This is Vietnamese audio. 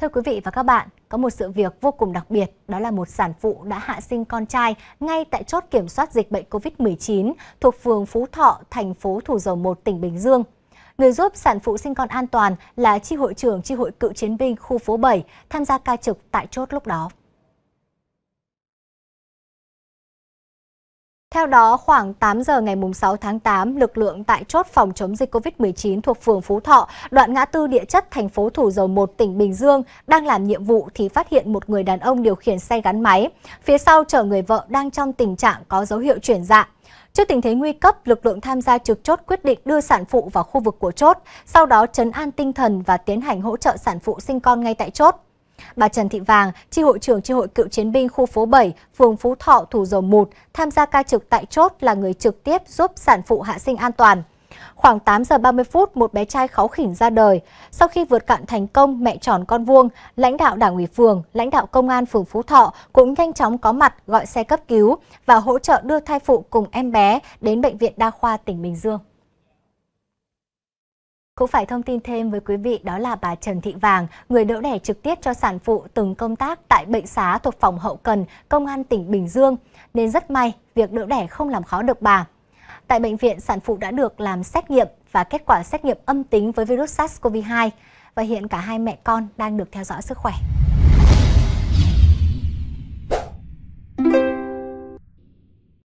Thưa quý vị và các bạn, có một sự việc vô cùng đặc biệt, đó là một sản phụ đã hạ sinh con trai ngay tại chốt kiểm soát dịch bệnh COVID-19 thuộc phường Phú Thọ, thành phố Thủ Dầu Một, tỉnh Bình Dương. Người giúp sản phụ sinh con an toàn là chi hội trưởng chi hội cựu chiến binh khu phố 7 tham gia ca trực tại chốt lúc đó. Theo đó, khoảng 8 giờ ngày 6 tháng 8, lực lượng tại chốt phòng chống dịch COVID-19 thuộc phường Phú Thọ, đoạn ngã tư địa chất thành phố Thủ Dầu Một, tỉnh Bình Dương đang làm nhiệm vụ thì phát hiện một người đàn ông điều khiển xe gắn máy. Phía sau chở người vợ đang trong tình trạng có dấu hiệu chuyển dạ. Trước tình thế nguy cấp, lực lượng tham gia trực chốt quyết định đưa sản phụ vào khu vực của chốt, sau đó chấn an tinh thần và tiến hành hỗ trợ sản phụ sinh con ngay tại chốt. Bà Trần Thị Vàng, tri hội trưởng tri hội cựu chiến binh khu phố 7, phường Phú Thọ, Thủ Dầu Một, tham gia ca trực tại chốt là người trực tiếp giúp sản phụ hạ sinh an toàn. Khoảng 8 giờ 30 phút, một bé trai khó khỉnh ra đời. Sau khi vượt cạn thành công mẹ tròn con vuông, lãnh đạo đảng ủy phường, lãnh đạo công an phường Phú Thọ cũng nhanh chóng có mặt gọi xe cấp cứu và hỗ trợ đưa thai phụ cùng em bé đến Bệnh viện Đa khoa tỉnh Bình Dương. Cũng phải thông tin thêm với quý vị đó là bà Trần Thị Vàng, người đỡ đẻ trực tiếp cho sản phụ từng công tác tại bệnh xá thuộc phòng hậu cần Công an tỉnh Bình Dương, nên rất may việc đỡ đẻ không làm khó được bà. Tại bệnh viện, sản phụ đã được làm xét nghiệm và kết quả xét nghiệm âm tính với virus SARS-CoV-2 và hiện cả hai mẹ con đang được theo dõi sức khỏe.